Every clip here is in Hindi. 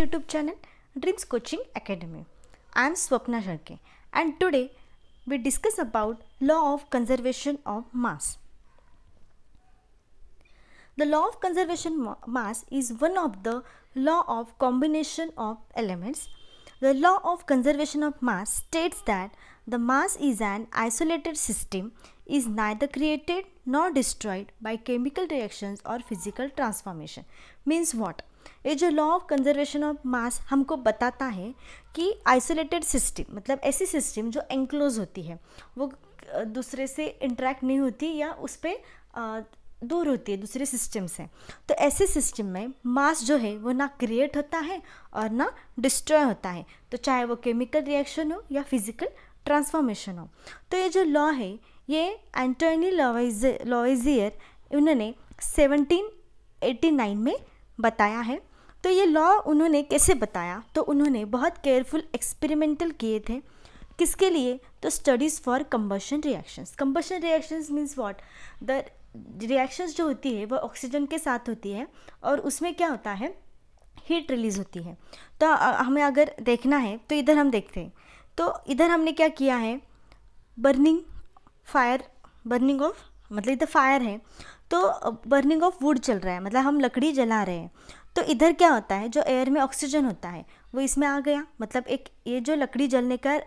YouTube channel Dreams Coaching Academy. I am Swapna Sharke and today we discuss about law of conservation of mass. The law of conservation mass is one of the law of combination of elements. The law of conservation of mass states that the mass is an isolated system is neither created nor destroyed by chemical reactions or physical transformation. Means what? ये जो law of conservation of mass हमको बताता है कि आइसोलेटेड सिस्टम मतलब ऐसी सिस्टम जो एंक्लोज होती है वो दूसरे से इंटरेक्ट नहीं होती या उस पर दूर होती है दूसरे सिस्टम से तो ऐसे सिस्टम में मास जो है वो ना क्रिएट होता है और ना डिस्ट्रॉय होता है तो चाहे वो केमिकल रिएक्शन हो या फिजिकल ट्रांसफॉर्मेशन हो तो ये जो लॉ है ये एंटोनी लॉइजियर इन्होंने 1789 में बताया है तो ये लॉ उन्होंने कैसे बताया तो उन्होंने बहुत केयरफुल एक्सपेरिमेंटल किए थे किसके लिए तो studies for combustion reactions combustion reactions means what the reactions जो होती है वो ऑक्सीजन के साथ होती है और उसमें क्या होता है हीट रिलीज़ होती है तो हमें अगर देखना है तो इधर हम देखते हैं तो इधर हमने क्या किया है बर्निंग फायर बर्निंग ऑफ मतलब इधर फायर तो है तो बर्निंग ऑफ वुड चल रहा है मतलब हम लकड़ी जला रहे हैं तो इधर क्या होता है जो एयर में ऑक्सीजन होता है वो इसमें आ गया मतलब एक ये जो लकड़ी जलने का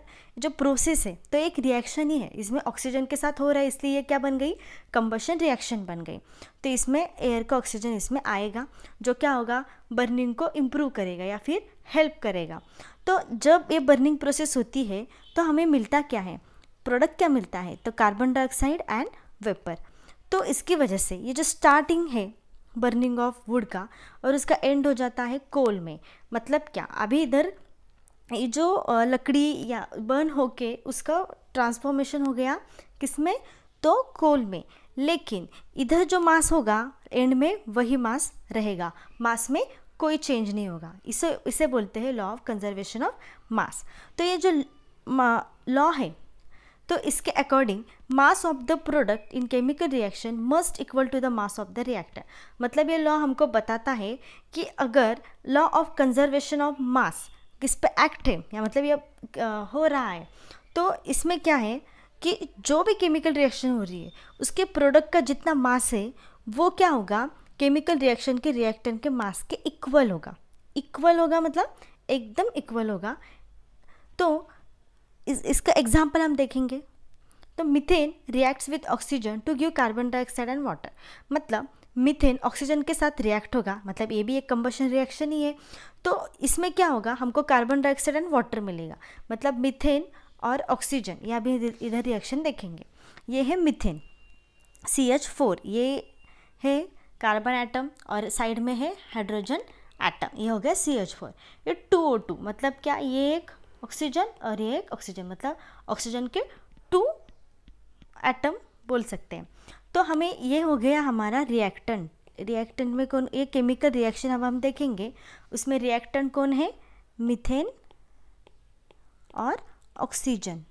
जो प्रोसेस है तो एक रिएक्शन ही है इसमें ऑक्सीजन के साथ हो रहा है इसलिए ये क्या बन गई कंबशन रिएक्शन बन गई तो इसमें एयर का ऑक्सीजन इसमें आएगा जो क्या होगा बर्निंग को इम्प्रूव करेगा या फिर हेल्प करेगा तो जब ये बर्निंग प्रोसेस होती है तो हमें मिलता क्या है प्रोडक्ट क्या मिलता है तो कार्बन डाइऑक्साइड एंड वेपर तो इसकी वजह से ये जो स्टार्टिंग है बर्निंग ऑफ वुड का और उसका एंड हो जाता है कोल में मतलब क्या अभी इधर ये जो लकड़ी या बर्न होके उसका ट्रांसफॉर्मेशन हो गया किसमें तो कोल में लेकिन इधर जो मास होगा एंड में वही मास रहेगा मास में कोई चेंज नहीं होगा इसे इसे बोलते हैं law of conservation of mass तो ये जो लॉ है तो इसके according mass of the product in chemical reaction must equal to the mass of the reactor मतलब ये लॉ हमको बताता है कि अगर law of conservation of mass किस पे एक्ट है या मतलब ये हो रहा है तो इसमें क्या है कि जो भी केमिकल रिएक्शन हो रही है उसके प्रोडक्ट का जितना मास है वो क्या होगा केमिकल रिएक्शन के रिएक्टन के मास के इक्वल होगा इक्वल होगा मतलब एकदम इक्वल होगा तो इस इसका एग्जाम्पल हम देखेंगे तो methane reacts with oxygen to give carbon dioxide and water मतलब मिथेन ऑक्सीजन के साथ रिएक्ट होगा मतलब ये भी एक कम्बशन रिएक्शन ही है तो इसमें क्या होगा हमको कार्बन डाइऑक्साइड एंड वाटर मिलेगा मतलब मिथेन और ऑक्सीजन या भी इधर रिएक्शन देखेंगे ये है मिथेन सी एच फोर ये है कार्बन एटम और साइड में है हाइड्रोजन एटम ये हो गया सी एच फोर ये टू ओ टू मतलब क्या ये एक ऑक्सीजन और ये एक ऑक्सीजन मतलब ऑक्सीजन के टू एटम बोल सकते हैं तो हमें ये हो गया हमारा रिएक्टेंट रिएक्टेंट में कौन ये केमिकल रिएक्शन अब हम देखेंगे उसमें रिएक्टेंट कौन है मिथेन और ऑक्सीजन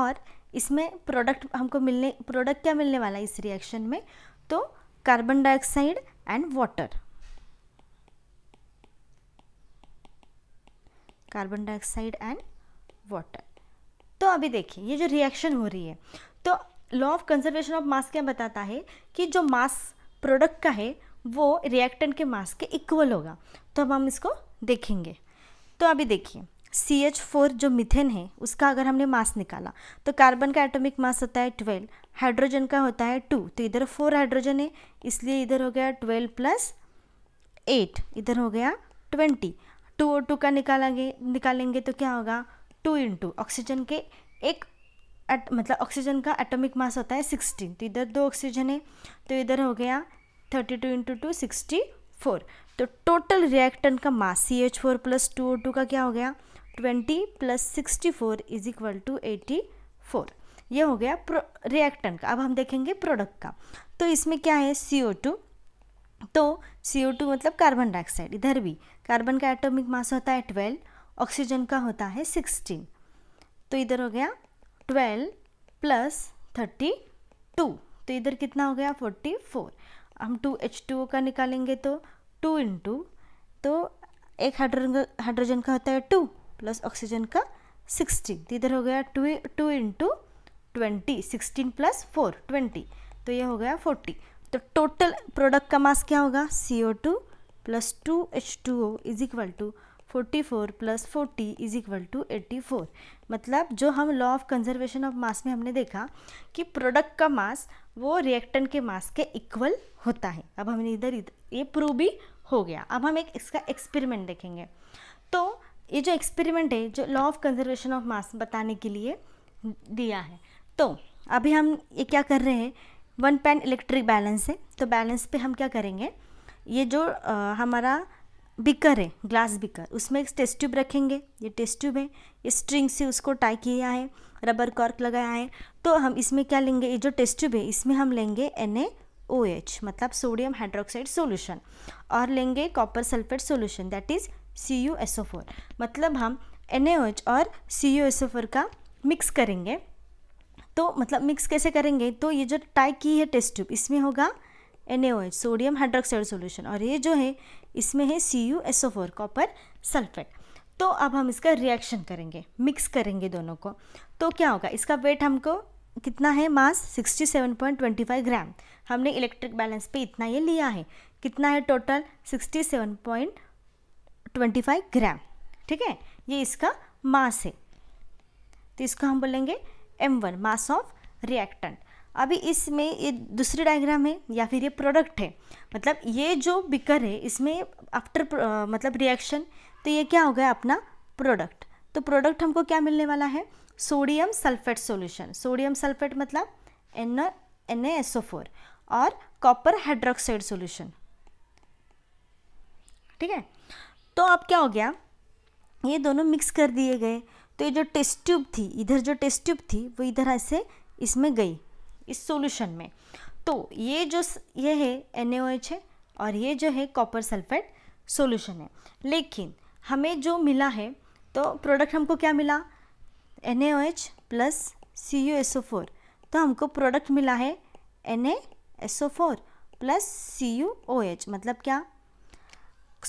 और इसमें प्रोडक्ट हमको मिलने प्रोडक्ट क्या मिलने वाला है इस रिएक्शन में तो carbon dioxide and water carbon dioxide and water तो अभी देखिए ये जो रिएक्शन हो रही है तो law of conservation of mass क्या बताता है कि जो मास प्रोडक्ट का है वो रिएक्टेंट के मास के इक्वल होगा तो अब हम इसको देखेंगे तो अभी देखिए सी एच फोर जो मिथेन है उसका अगर हमने मास निकाला तो कार्बन का एटॉमिक मास होता है ट्वेल्व हाइड्रोजन का होता है टू तो इधर फोर हाइड्रोजन है इसलिए इधर हो गया ट्वेल्व प्लस एट इधर हो गया ट्वेंटी टू ओ टू का निकालेंगे निकालेंगे तो क्या होगा टू इंटू ऑक्सीजन के एक एट मतलब ऑक्सीजन का एटॉमिक मास होता है सिक्सटीन तो इधर दो ऑक्सीजन है तो इधर हो गया thirty two into two sixty four तो टोटल रिएक्टन का mass C H four plus two O two का क्या हो गया twenty plus sixty four is equal to eighty four ये हो गया रिएक्टन का अब हम देखेंगे प्रोडक्ट का तो इसमें क्या है सी ओ टू तो सी ओ टू मतलब कार्बन डाइऑक्साइड इधर भी कार्बन का एटॉमिक मास होता है ट्वेल्व ऑक्सीजन का होता है सिक्सटीन तो इधर हो गया ट्वेल्व प्लस थर्टी टू तो इधर कितना हो गया फोर्टी फोर हम टू एच टू का निकालेंगे तो टू इंटू तो एक हाइड्रोजन हाइड्रोजन का होता है टू प्लस ऑक्सीजन का सिक्सटीन तो इधर हो गया two two into twenty sixteen plus four twenty तो ये हो गया फोर्टी तो टोटल प्रोडक्ट का मास क्या होगा C O two plus two H two O is equal to forty four plus forty is equal to eighty four मतलब जो हम law of conservation of mass में हमने देखा कि प्रोडक्ट का मास वो रिएक्टेंट के मास के इक्वल होता है अब हमने इधर इधर ये प्रूव भी हो गया अब हम एक इसका एक्सपेरिमेंट देखेंगे तो ये जो एक्सपेरिमेंट है जो law of conservation of mass बताने के लिए दिया है तो अभी हम ये क्या कर रहे हैं वन पैन इलेक्ट्रिक बैलेंस है तो बैलेंस पे हम क्या करेंगे ये जो आ, हमारा बिकर है ग्लास बिकर उसमें एक टेस्ट ट्यूब रखेंगे ये टेस्ट ट्यूब है ये स्ट्रिंग से उसको टाई किया है रबर कॉर्क लगाया है तो हम इसमें क्या लेंगे ये जो टेस्ट ट्यूब है इसमें हम लेंगे एन OH मतलब सोडियम हाइड्रोक्साइड सोल्यूशन और लेंगे copper sulphate solution that is C U S मतलब हम एन और सी यू एस का मिक्स करेंगे तो मतलब मिक्स कैसे करेंगे तो ये जो टाई की है टेस्ट ट्यूब इसमें होगा N A sodium hydroxide solution और ये जो है इसमें है C U S O four copper sulphate तो अब हम इसका रिएक्शन करेंगे मिक्स करेंगे दोनों को तो क्या होगा इसका वेट हमको कितना है मास 67.25 ग्राम हमने इलेक्ट्रिक बैलेंस पे इतना ये लिया है कितना है टोटल 67.25 ग्राम ठीक है ये इसका मास है तो इसको हम बोलेंगे M one mass of reactant अभी इसमें ये दूसरी डायग्राम है या फिर ये प्रोडक्ट है मतलब ये जो बिकर है इसमें आफ्टर मतलब रिएक्शन तो ये क्या हो गया अपना प्रोडक्ट तो प्रोडक्ट हमको क्या मिलने वाला है sodium sulphate solution sodium sulphate मतलब N N S O four और कॉपर हाइड्रोक्साइड सॉल्यूशन ठीक है तो अब क्या हो गया ये दोनों मिक्स कर दिए गए तो ये जो टेस्ट ट्यूब थी इधर जो टेस्ट ट्यूब थी वो इधर ऐसे इसमें गई इस सॉल्यूशन में तो ये जो ये है एन है और ये जो है कॉपर सल्फेट सॉल्यूशन है लेकिन हमें जो मिला है तो प्रोडक्ट हमको क्या मिला N H plus C U S O four तो हमको प्रोडक्ट मिला है N A S O four plus C U O H मतलब क्या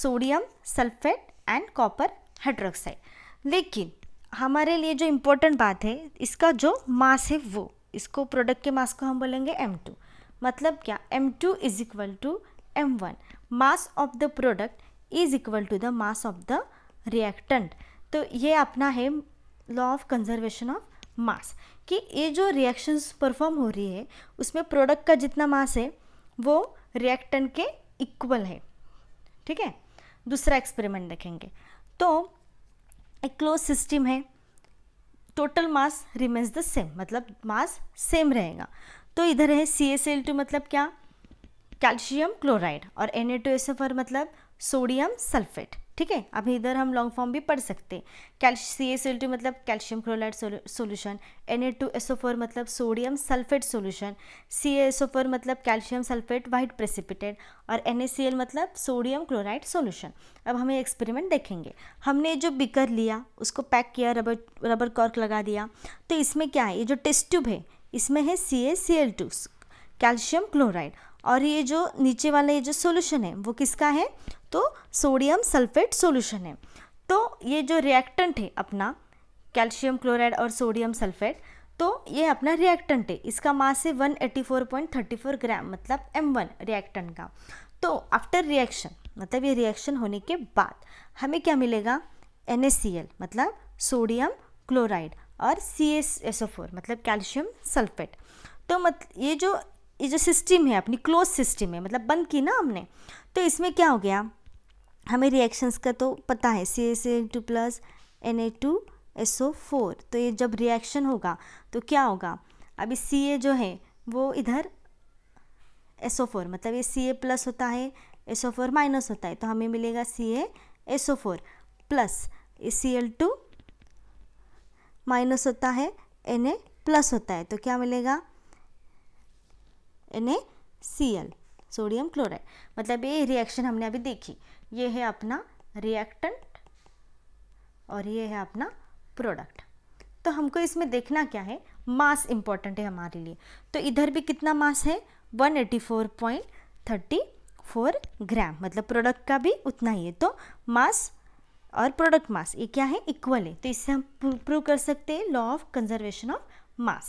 sodium sulphate and copper hydroxide लेकिन हमारे लिए जो इम्पोर्टेंट बात है इसका जो मास है वो इसको प्रोडक्ट के मास को हम बोलेंगे एम टू मतलब क्या M two is equal to M one mass of the product is equal to the mass of the reactant तो ये अपना है law of conservation of mass कि ये जो रिएक्शंस परफॉर्म हो रही है उसमें प्रोडक्ट का जितना मास है वो रिएक्टेंट के इक्वल है ठीक है दूसरा एक्सपेरिमेंट देखेंगे तो एक क्लोज सिस्टम है total mass remains the same मतलब मास सेम रहेगा तो इधर है सी एस एल टू मतलब क्या कैल्शियम क्लोराइड और N A two S F R मतलब सोडियम सल्फेट ठीक है अब इधर हम लॉन्ग फॉर्म भी पढ़ सकते हैं सी एस एल टू मतलब calcium chloride solution N A two S O four मतलब sodium sulphate solution C S O four मतलब कैल्शियम सल्फेट वाइट प्रेसिपिटेड और एन ए सी एल मतलब सोडियम क्लोराइड सोल्यूशन अब हम ये एक्सपेरिमेंट देखेंगे हमने जो बिकर लिया उसको पैक किया रबर रबर कॉर्क लगा दिया तो इसमें क्या है ये जो टेस्ट ट्यूब है इसमें है C A C L two calcium chloride और ये जो नीचे वाला ये जो सोल्यूशन है वो किसका है तो सोडियम सल्फेट सॉल्यूशन है तो ये जो रिएक्टेंट है अपना कैल्शियम क्लोराइड और सोडियम सल्फेट तो ये अपना रिएक्टेंट है इसका मास है 184.34 ग्राम मतलब M1 रिएक्टेंट का तो आफ्टर रिएक्शन मतलब ये रिएक्शन होने के बाद हमें क्या मिलेगा NaCl मतलब सोडियम क्लोराइड और फोर मतलब कैल्शियम सल्फेट तो मत ये जो ये जो सिस्टम है अपनी क्लोज सिस्टम है मतलब बंद की ना हमने तो इसमें क्या हो गया हमें रिएक्शंस का तो पता है C S N two plus N A two S O four तो ये जब रिएक्शन होगा तो क्या होगा अभी सी ए जो है वो इधर एस ओ फोर मतलब ये सी ए प्लस होता है एस ओ फोर माइनस होता है तो हमें मिलेगा C A S O four plus C L two minus होता है एन ए प्लस होता है तो क्या मिलेगा N A C L sodium chloride मतलब ये रिएक्शन हमने अभी देखी ये है अपना रिएक्टेंट और ये है अपना प्रोडक्ट तो हमको इसमें देखना क्या है मास इम्पॉर्टेंट है हमारे लिए तो इधर भी कितना मास है 184.34 ग्राम मतलब प्रोडक्ट का भी उतना ही है तो मास और प्रोडक्ट मास ये क्या है इक्वल है तो इससे हम प्रूव कर सकते हैं law of conservation of mass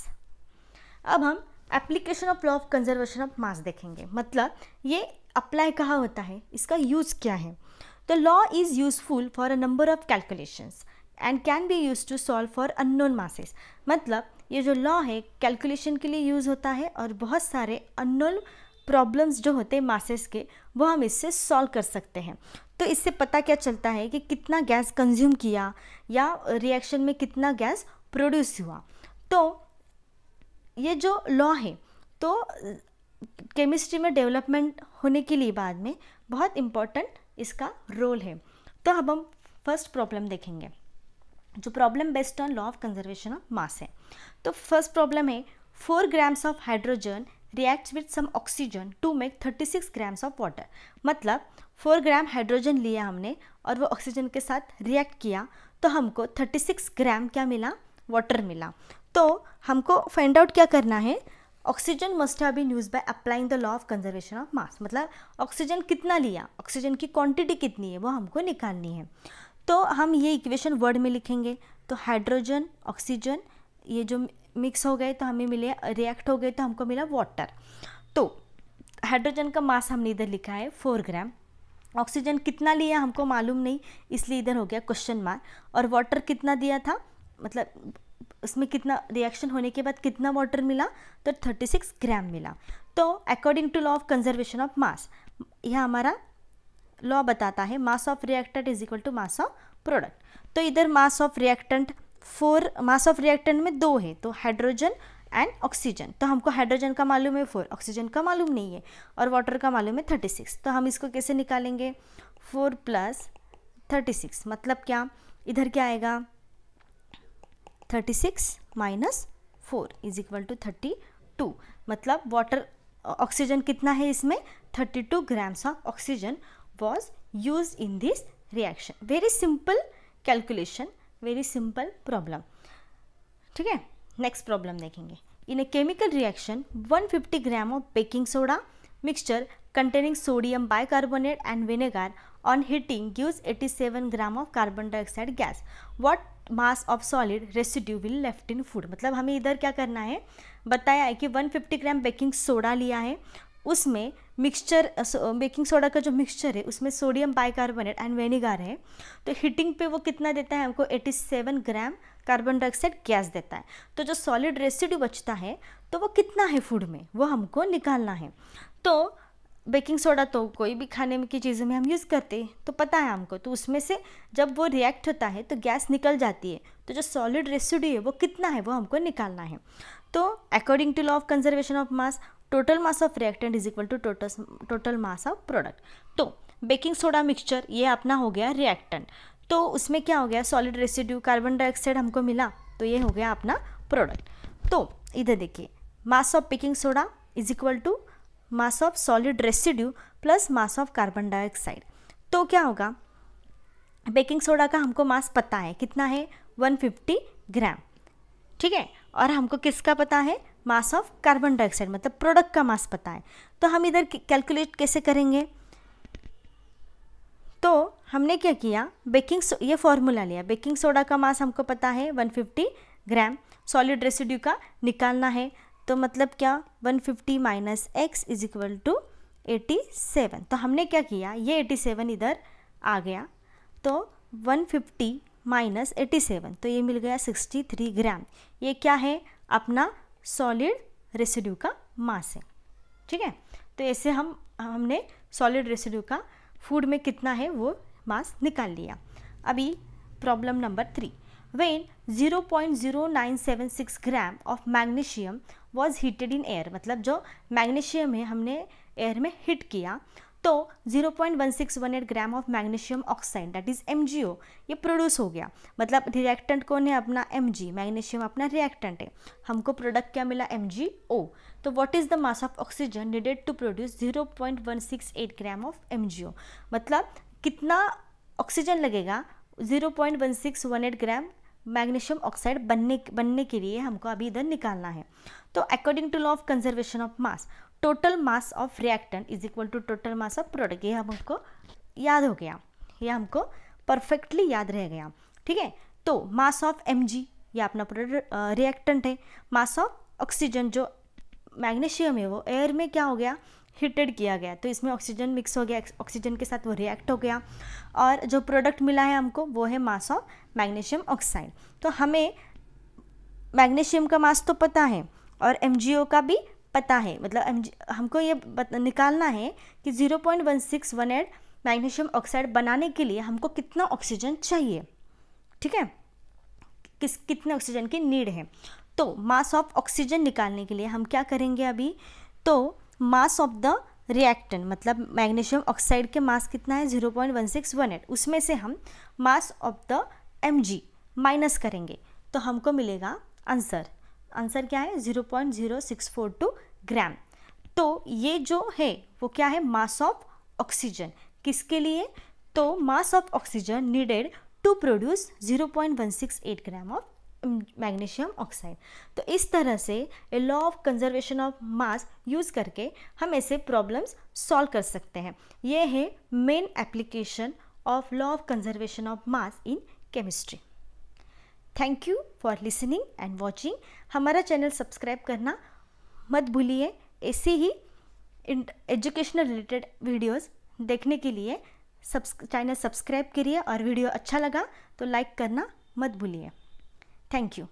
अब हम application of law of conservation of mass देखेंगे मतलब ये अप्लाई कहाँ होता है इसका यूज़ क्या है the law is useful for a number of calculations and can be use to solve for unknown masses मतलब ये जो लॉ है कैलकुलेशन के लिए यूज़ होता है और बहुत सारे अननोन प्रॉब्लम्स जो होते हैं मासेस के वो हम इससे सॉल्व कर सकते हैं तो इससे पता क्या चलता है कि कितना गैस कंज्यूम किया या रिएक्शन में कितना गैस प्रोड्यूस हुआ तो ये जो लॉ है तो केमिस्ट्री में डेवलपमेंट होने के लिए बाद में बहुत इम्पोर्टेंट इसका रोल है तो अब हम फर्स्ट प्रॉब्लम देखेंगे जो problem based on law of conservation of mass है तो फर्स्ट प्रॉब्लम है four grams of hydrogen react with some oxygen to make thirty six grams of water मतलब फोर ग्राम हाइड्रोजन लिया हमने और वो ऑक्सीजन के साथ रिएक्ट किया तो हमको थर्टी सिक्स ग्राम क्या मिला वाटर मिला तो हमको फाइंड आउट क्या करना है oxygen must have been use by applying the law of conservation of mass मतलब ऑक्सीजन कितना लिया ऑक्सीजन की क्वांटिटी कितनी है वो हमको निकालनी है तो हम ये इक्वेशन वर्ड में लिखेंगे तो हाइड्रोजन ऑक्सीजन ये जो मिक्स हो गए तो हमें मिले रिएक्ट हो गए तो हमको मिला वाटर तो हाइड्रोजन का मास हमने इधर लिखा है फोर ग्राम ऑक्सीजन कितना लिया हमको मालूम नहीं इसलिए इधर हो गया क्वेश्चन मार्क और वाटर कितना दिया था मतलब उसमें कितना रिएक्शन होने के बाद कितना वाटर मिला तो 36 ग्राम मिला तो according to law of conservation of mass यह हमारा लॉ बताता है mass of reactant is equal to mass of product तो इधर mass of reactant four mass of reactant में दो है तो हाइड्रोजन एंड ऑक्सीजन तो हमको हाइड्रोजन का मालूम है फोर ऑक्सीजन का मालूम नहीं है और वाटर का मालूम है थर्टी सिक्स तो हम इसको कैसे निकालेंगे फोर प्लस थर्टी सिक्स मतलब क्या इधर क्या आएगा thirty six minus four is equal to thirty two मतलब वाटर ऑक्सीजन कितना है इसमें thirty two grams of oxygen was use in this reaction very simple calculation very simple problem ठीक है नेक्स्ट प्रॉब्लम देखेंगे in a chemical reaction 150 gram of baking soda mixture by carbonate and vinegar on heating gives eighty 87 gram of carbon dioxide gas what mass of solid residue will left in food मतलब हमें इधर क्या करना है बताया है कि 150 ग्राम बेकिंग सोडा लिया है उसमें मिक्सचर बेकिंग सोडा का जो मिक्सचर है उसमें सोडियम बाइकार्बोनेट एंड वेनेगार है तो हीटिंग पे वो कितना देता है हमको 87 ग्राम कार्बन डाइऑक्साइड गैस देता है तो जो सॉलिड रेसिड्यू बचता है तो वो कितना है फूड में वो हमको निकालना है तो बेकिंग सोडा तो कोई भी खाने में की चीज़ों में हम यूज़ करते हैं तो पता है हमको तो उसमें से जब वो रिएक्ट होता है तो गैस निकल जाती है तो जो सॉलिड रेसिड्यू है वो कितना है वो हमको निकालना है तो according to law of conservation of mass total mass of reactant is equal to total total mass of product तो बेकिंग सोडा मिक्सचर ये अपना हो गया रिएक्टेंट तो उसमें क्या हो गया सॉलिड रेसिड्यू कार्बन डाइऑक्साइड हमको मिला तो ये हो गया अपना प्रोडक्ट तो इधर देखिए mass of baking soda is equal to mass of solid residue plus mass of carbon dioxide तो क्या होगा बेकिंग सोडा का हमको मास पता है कितना है 150 ग्राम ठीक है और हमको किसका पता है मास ऑफ कार्बन डाइऑक्साइड मतलब प्रोडक्ट का मास पता है तो हम इधर कैलकुलेट कैसे करेंगे तो हमने क्या किया बेकिंग ये फॉर्मूला लिया बेकिंग सोडा का मास हमको पता है 150 ग्राम सॉलिड रेसिड्यू का निकालना है तो मतलब क्या 150 fifty minus X is equal to eighty seven तो हमने क्या किया ये एटी सेवन इधर आ गया तो 150 फिफ्टी माइनस एटी सेवन तो ये मिल गया सिक्सटी थ्री ग्राम ये क्या है अपना सॉलिड रेसिड्यू का मास है ठीक है तो ऐसे हम हमने सॉलिड रेसिड्यू का फूड में कितना है वो मास निकाल लिया अभी problem number three when 0.0976 gram of magnesium was heated in air मतलब जो मैग्नीशियम है हमने एयर में हीट किया तो 0.1618 gram of magnesium oxide that is M ये प्रोड्यूस हो गया मतलब रिएक्टेंट कौन है अपना एम मैग्नीशियम अपना रिएक्टेंट है हमको प्रोडक्ट क्या मिला एम तो what is the mass of oxygen needed to produce 0.168 gram of M मतलब कितना ऑक्सीजन लगेगा 0.1618 ग्राम मैग्नीशियम ऑक्साइड बनने बनने के लिए हमको अभी इधर निकालना है तो according to law of conservation of mass total mass of reactant is equal to total mass of product ये हमको याद हो गया ये हमको परफेक्टली याद रह गया ठीक है तो मास ऑफ एम ये अपना प्रोडक्ट रिएक्टेंट है मास ऑफ ऑक्सीजन जो मैग्नीशियम है वो एयर में क्या हो गया हीटेड किया गया तो इसमें ऑक्सीजन मिक्स हो गया ऑक्सीजन के साथ वो रिएक्ट हो गया और जो प्रोडक्ट मिला है हमको वो है मास ऑफ मैग्नीशियम ऑक्साइड तो हमें मैग्नीशियम का मास तो पता है और एम का भी पता है मतलब एम हमको ये निकालना है कि zero point one six one magnesium oxide बनाने के लिए हमको कितना ऑक्सीजन चाहिए ठीक है किस कितने ऑक्सीजन की नीड है तो मास ऑफ ऑक्सीजन निकालने के लिए हम क्या करेंगे अभी तो मास ऑफ द रिएक्टेंट मतलब मैग्नीशियम ऑक्साइड के मास कितना है zero point one six one eight उसमें से हम mass of the M G minus करेंगे तो हमको मिलेगा आंसर आंसर क्या है zero point zero six four two gram तो ये जो है वो क्या है मास ऑफ ऑक्सीजन किसके लिए तो mass of oxygen needed to produce zero point one six eight gram of magnesium oxide तो इस तरह से a law of conservation of mass use करके हम ऐसे प्रॉब्लम्स सॉल्व कर सकते हैं ये है main application of law of conservation of mass in chemistry thank you for listening and watching हमारा चैनल सब्सक्राइब करना मत भूलिए ऐसे ही एजुकेशनल रिलेटेड वीडियोस देखने के लिए सब्स चैनल सब्सक्राइब करिए और वीडियो अच्छा लगा तो लाइक करना मत भूलिए Thank you.